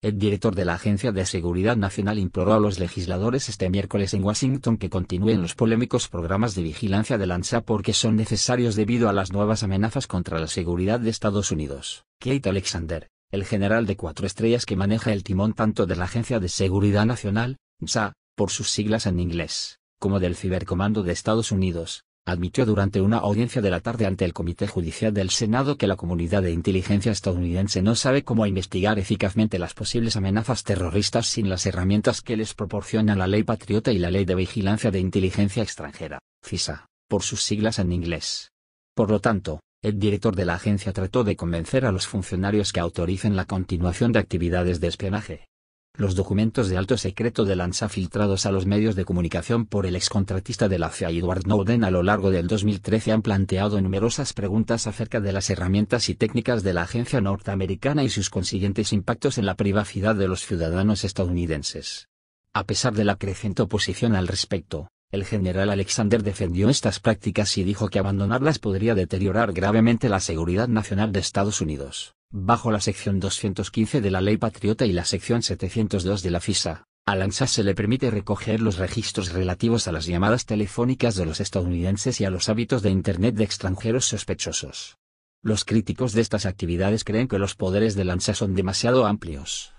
El director de la Agencia de Seguridad Nacional imploró a los legisladores este miércoles en Washington que continúen los polémicos programas de vigilancia de NSA porque son necesarios debido a las nuevas amenazas contra la seguridad de Estados Unidos. Kate Alexander, el general de cuatro estrellas que maneja el timón tanto de la Agencia de Seguridad Nacional, NSA, por sus siglas en inglés, como del Cibercomando de Estados Unidos, admitió durante una audiencia de la tarde ante el Comité Judicial del Senado que la comunidad de inteligencia estadounidense no sabe cómo investigar eficazmente las posibles amenazas terroristas sin las herramientas que les proporciona la Ley Patriota y la Ley de Vigilancia de Inteligencia Extranjera, CISA, por sus siglas en inglés. Por lo tanto, el director de la agencia trató de convencer a los funcionarios que autoricen la continuación de actividades de espionaje, los documentos de alto secreto de Lanza filtrados a los medios de comunicación por el excontratista de la CIA Edward Snowden a lo largo del 2013 han planteado numerosas preguntas acerca de las herramientas y técnicas de la agencia norteamericana y sus consiguientes impactos en la privacidad de los ciudadanos estadounidenses. A pesar de la creciente oposición al respecto, el general Alexander defendió estas prácticas y dijo que abandonarlas podría deteriorar gravemente la seguridad nacional de Estados Unidos. Bajo la sección 215 de la Ley Patriota y la sección 702 de la FISA, a ANSA se le permite recoger los registros relativos a las llamadas telefónicas de los estadounidenses y a los hábitos de Internet de extranjeros sospechosos. Los críticos de estas actividades creen que los poderes de Lanza son demasiado amplios.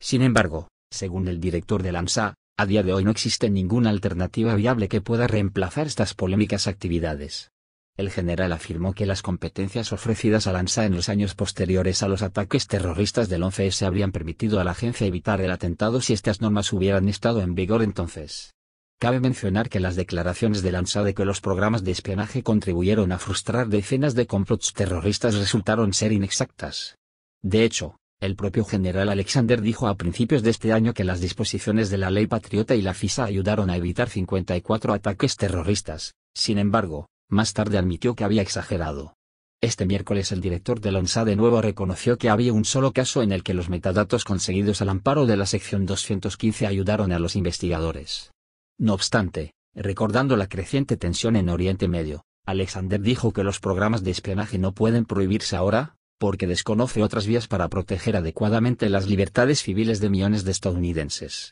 Sin embargo, según el director de Lanza. A día de hoy no existe ninguna alternativa viable que pueda reemplazar estas polémicas actividades. El general afirmó que las competencias ofrecidas a Lanza en los años posteriores a los ataques terroristas del 11S habrían permitido a la agencia evitar el atentado si estas normas hubieran estado en vigor entonces. Cabe mencionar que las declaraciones de Lanza de que los programas de espionaje contribuyeron a frustrar decenas de complots terroristas resultaron ser inexactas. De hecho, el propio general Alexander dijo a principios de este año que las disposiciones de la ley patriota y la FISA ayudaron a evitar 54 ataques terroristas, sin embargo, más tarde admitió que había exagerado. Este miércoles el director de la ONSA de nuevo reconoció que había un solo caso en el que los metadatos conseguidos al amparo de la sección 215 ayudaron a los investigadores. No obstante, recordando la creciente tensión en Oriente Medio, Alexander dijo que los programas de espionaje no pueden prohibirse ahora, porque desconoce otras vías para proteger adecuadamente las libertades civiles de millones de estadounidenses.